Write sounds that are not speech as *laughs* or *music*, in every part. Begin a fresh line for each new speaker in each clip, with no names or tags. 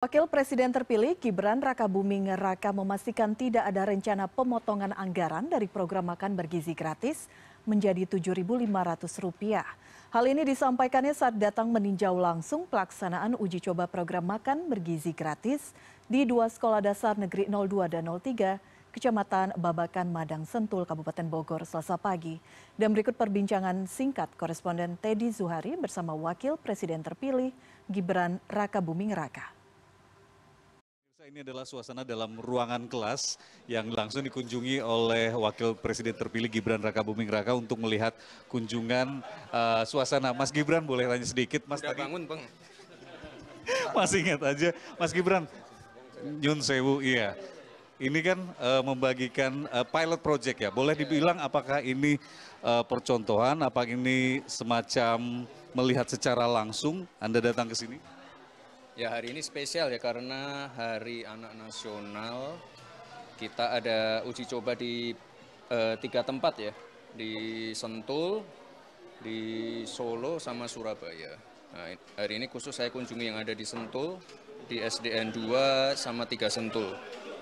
Wakil Presiden terpilih Gibran Raka Buming Raka memastikan tidak ada rencana pemotongan anggaran dari program makan bergizi gratis menjadi Rp7.500. Hal ini disampaikannya saat datang meninjau langsung pelaksanaan uji coba program makan bergizi gratis di dua sekolah dasar negeri 02 dan 03, Kecamatan Babakan Madang Sentul, Kabupaten Bogor, Selasa pagi. Dan berikut perbincangan singkat koresponden Teddy Zuhari bersama Wakil Presiden terpilih Gibran Raka Buming Raka
ini adalah suasana dalam ruangan kelas yang langsung dikunjungi oleh Wakil Presiden terpilih Gibran Raka Buming Raka untuk melihat kunjungan uh, suasana. Mas Gibran boleh tanya sedikit, Mas. Udah tadi... bangun, Bang. *laughs* Masih ingat aja, Mas Gibran. Nyun Sewu, iya. Ini kan uh, membagikan uh, pilot project ya. Boleh iya. dibilang apakah ini uh, percontohan, apakah ini semacam melihat secara langsung Anda datang ke sini?
Ya hari ini spesial ya karena Hari Anak Nasional kita ada uji coba di eh, tiga tempat ya di Sentul, di Solo sama Surabaya. Nah, hari ini khusus saya kunjungi yang ada di Sentul, di SDN 2 sama tiga Sentul.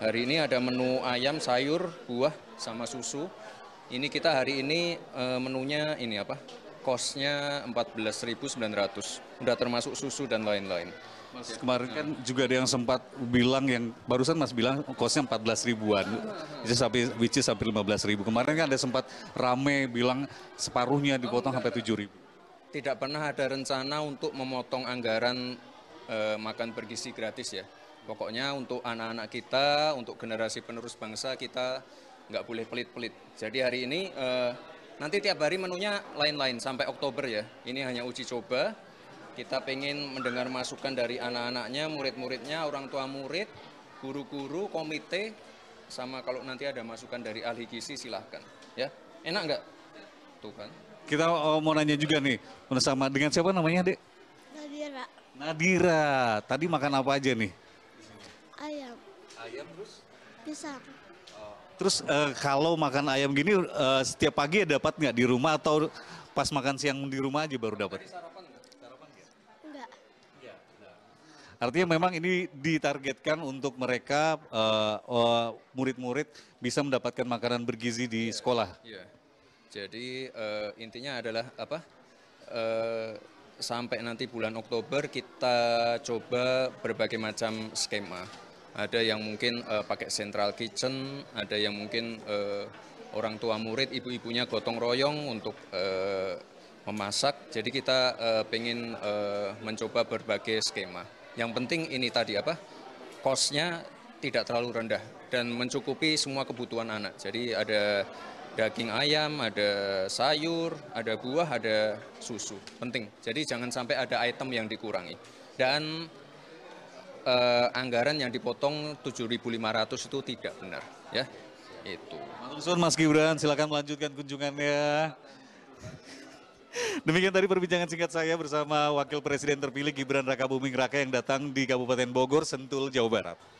Hari ini ada menu ayam, sayur, buah sama susu. Ini kita hari ini e, menunya ini apa? kosnya 14.900 udah termasuk susu dan lain-lain kemarin kan juga
ada yang sempat bilang yang barusan Mas bilang kosnya 14 ribuan, itu sampai which is sampai 15 ribu. Kemarin kan ada sempat rame bilang separuhnya dipotong sampai 7 ribu.
Tidak pernah ada rencana untuk memotong anggaran eh, makan bergizi gratis ya. Pokoknya untuk anak-anak kita, untuk generasi penerus bangsa kita nggak boleh pelit-pelit. Jadi hari ini eh, Nanti tiap hari menunya lain-lain sampai Oktober ya. Ini hanya uji coba. Kita pengen mendengar masukan dari anak-anaknya, murid-muridnya, orang tua murid, guru-guru, komite, sama kalau nanti ada masukan dari ahli gizi silahkan. Ya, enak nggak? Tuh kan.
Kita oh, mau nanya juga nih, sama dengan siapa namanya dek? Nadira. Nadira, tadi makan apa aja nih? Ayam. Ayam terus? Pisang. Terus uh, kalau makan ayam gini uh, setiap pagi ya dapat nggak di rumah atau pas makan siang di rumah aja baru dapat? Iya, Artinya memang ini ditargetkan untuk mereka eh, murid-murid uh, uh, bisa mendapatkan makanan
bergizi di yeah. sekolah. Yeah. Jadi uh, intinya adalah apa? Uh, sampai nanti bulan Oktober kita coba berbagai macam skema ada yang mungkin uh, pakai central kitchen, ada yang mungkin uh, orang tua murid, ibu-ibunya gotong royong untuk uh, memasak. Jadi kita uh, pengen uh, mencoba berbagai skema. Yang penting ini tadi apa? Kosnya tidak terlalu rendah dan mencukupi semua kebutuhan anak. Jadi ada daging ayam, ada sayur, ada buah, ada susu. Penting. Jadi jangan sampai ada item yang dikurangi. Dan eh, anggaran yang dipotong 7.500 itu tidak benar ya itu. Matur
Mas Gibran, silakan melanjutkan kunjungannya. Demikian tadi perbincangan singkat saya bersama Wakil Presiden terpilih Gibran Rakabuming Raka yang datang di Kabupaten Bogor, Sentul, Jawa Barat.